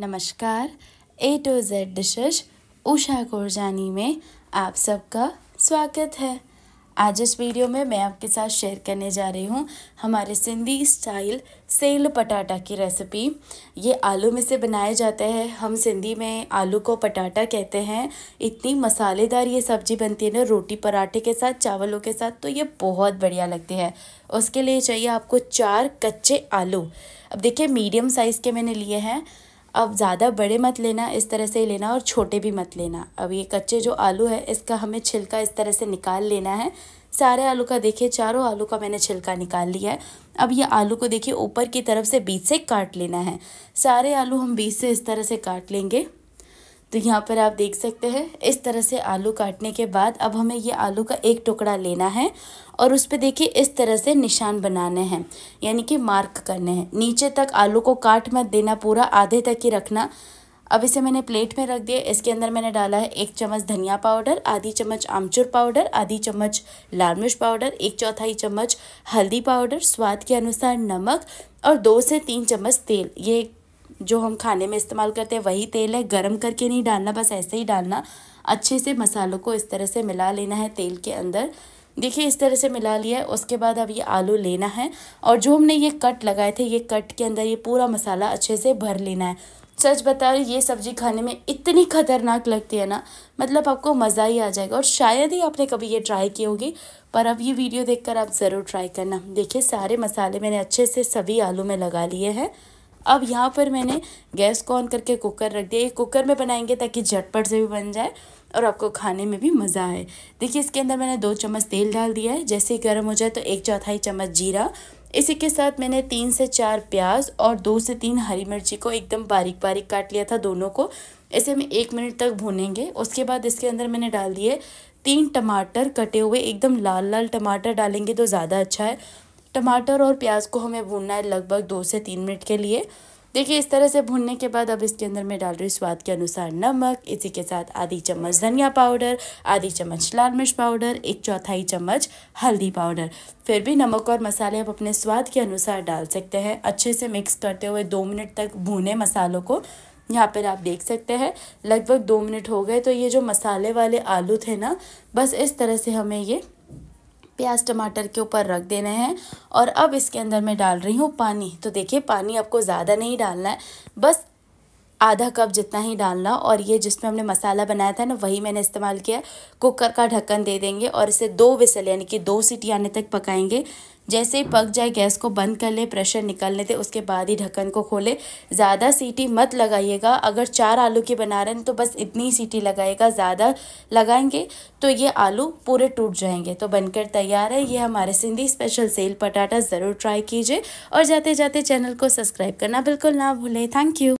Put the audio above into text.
नमस्कार A to Z dishes Usha Kurjani में आप सबका स्वागत है आज इस वीडियो में मैं आपके साथ शेयर करने जा रही हूँ हमारे सिंधी स्टाइल सेल पटाटा की रेसिपी ये आलू में से बनाया जाता है हम सिंधी में आलू को पटाटा कहते हैं इतनी मसालेदार ये सब्ज़ी बनती है ना रोटी पराठे के साथ चावलों के साथ तो ये बहुत बढ़िया लगती है उसके लिए चाहिए आपको चार कच्चे आलू अब देखिए मीडियम साइज़ के मैंने लिए हैं अब ज़्यादा बड़े मत लेना इस तरह से ही लेना और छोटे भी मत लेना अब ये कच्चे जो आलू है इसका हमें छिलका इस तरह से निकाल लेना है सारे आलू का देखिए चारों आलू का मैंने छिलका निकाल लिया है अब ये आलू को देखिए ऊपर की तरफ से बीच से काट लेना है सारे आलू हम बीच से इस तरह से काट लेंगे तो यहाँ पर आप देख सकते हैं इस तरह से आलू काटने के बाद अब हमें ये आलू का एक टुकड़ा लेना है और उस पर देखिए इस तरह से निशान बनाने हैं यानी कि मार्क करने हैं नीचे तक आलू को काट मत देना पूरा आधे तक ही रखना अब इसे मैंने प्लेट में रख दिया इसके अंदर मैंने डाला है एक चम्मच धनिया पाउडर आधी चम्मच आमचूर पाउडर आधी चम्मच लाल मिर्च पाउडर एक चौथाई चम्मच हल्दी पाउडर स्वाद के अनुसार नमक और दो से तीन चम्मच तेल ये जो हम खाने में इस्तेमाल करते हैं वही तेल है गर्म करके नहीं डालना बस ऐसे ही डालना अच्छे से मसालों को इस तरह से मिला लेना है तेल के अंदर देखिए इस तरह से मिला लिया है उसके बाद अब ये आलू लेना है और जो हमने ये कट लगाए थे ये कट के अंदर ये पूरा मसाला अच्छे से भर लेना है सच बता रही ये सब्ज़ी खाने में इतनी खतरनाक लगती है ना मतलब आपको मज़ा ही आ जाएगा और शायद ही आपने कभी ये ट्राई की होगी पर अब ये वीडियो देखकर आप ज़रूर ट्राई करना देखिए सारे मसाले मैंने अच्छे से सभी आलू में लगा लिए हैं अब यहाँ पर मैंने गैस को ऑन करके कुकर रख दिया ये कुकर में बनाएंगे ताकि झटपट से भी बन जाए और आपको खाने में भी मज़ा आए देखिए इसके अंदर मैंने दो चम्मच तेल डाल दिया है जैसे ही गर्म हो जाए तो एक चौथाई चम्मच जीरा इसी के साथ मैंने तीन से चार प्याज और दो से तीन हरी मिर्ची को एकदम बारीक बारीक काट लिया था दोनों को ऐसे हम एक मिनट तक भूनेंगे उसके बाद इसके अंदर मैंने डाल दिए तीन टमाटर कटे हुए एकदम लाल लाल टमाटर डालेंगे तो ज़्यादा अच्छा है टमाटर और प्याज को हमें भूनना है लगभग दो से तीन मिनट के लिए देखिए इस तरह से भूनने के बाद अब इसके अंदर मैं डाल रही हूँ स्वाद के अनुसार नमक इसी के साथ आधी चम्मच धनिया पाउडर आधी चम्मच लाल मिर्च पाउडर एक चौथाई चम्मच हल्दी पाउडर फिर भी नमक और मसाले आप अपने स्वाद के अनुसार डाल सकते हैं अच्छे से मिक्स करते हुए दो मिनट तक भूने मसालों को यहाँ पर आप देख सकते हैं लगभग दो मिनट हो गए तो ये जो मसाले वाले आलू थे ना बस इस तरह से हमें ये प्याज टमाटर के ऊपर रख देना है और अब इसके अंदर मैं डाल रही हूँ पानी तो देखिए पानी आपको ज़्यादा नहीं डालना है बस आधा कप जितना ही डालना और ये जिसमें हमने मसाला बनाया था ना वही मैंने इस्तेमाल किया कुकर का ढक्कन दे देंगे और इसे दो विसल यानी कि दो सीटी आने तक पकाएंगे जैसे ही पक जाए गैस को बंद कर ले प्रेशर निकालने दे उसके बाद ही ढक्कन को खोले ज़्यादा सीटी मत लगाइएगा अगर चार आलू की बना रहे हैं तो बस इतनी सीटी लगाएगा ज़्यादा लगाएंगे तो ये आलू पूरे टूट जाएंगे तो बनकर तैयार है ये हमारे सिंधी स्पेशल सेल पटाटा ज़रूर ट्राई कीजिए और जाते जाते चैनल को सब्सक्राइब करना बिल्कुल ना भूलें थैंक यू